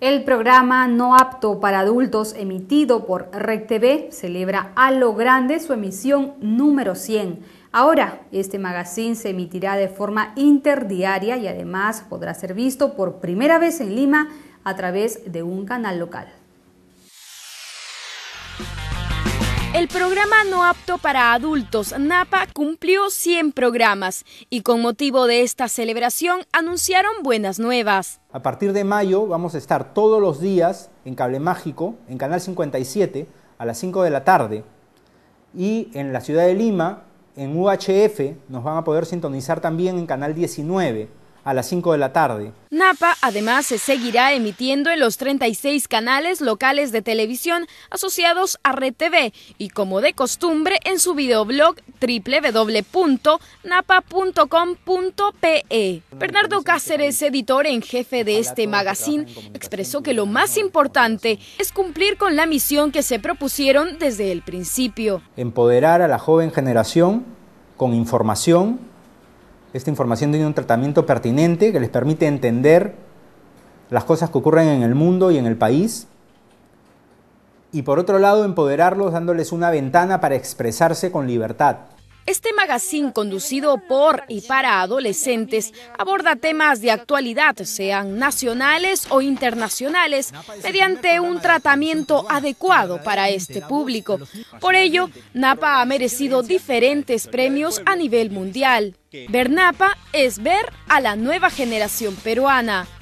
El programa no apto para adultos emitido por Rectv, celebra a lo grande su emisión número 100. Ahora, este magazine se emitirá de forma interdiaria y además podrá ser visto por primera vez en Lima a través de un canal local. El programa no apto para adultos NAPA cumplió 100 programas y con motivo de esta celebración anunciaron buenas nuevas. A partir de mayo vamos a estar todos los días en Cable Mágico, en Canal 57, a las 5 de la tarde. Y en la ciudad de Lima, en UHF, nos van a poder sintonizar también en Canal 19 a las 5 de la tarde. Napa además se seguirá emitiendo en los 36 canales locales de televisión asociados a Red TV y como de costumbre en su videoblog www.napa.com.pe. Bernardo Cáceres, editor en jefe de este magazine, expresó que lo más importante es cumplir con la misión que se propusieron desde el principio. Empoderar a la joven generación con información esta información tiene un tratamiento pertinente que les permite entender las cosas que ocurren en el mundo y en el país. Y por otro lado, empoderarlos dándoles una ventana para expresarse con libertad. Este magazine conducido por y para adolescentes aborda temas de actualidad, sean nacionales o internacionales, mediante un tratamiento adecuado para este público. Por ello, Napa ha merecido diferentes premios a nivel mundial. Ver Napa es ver a la nueva generación peruana.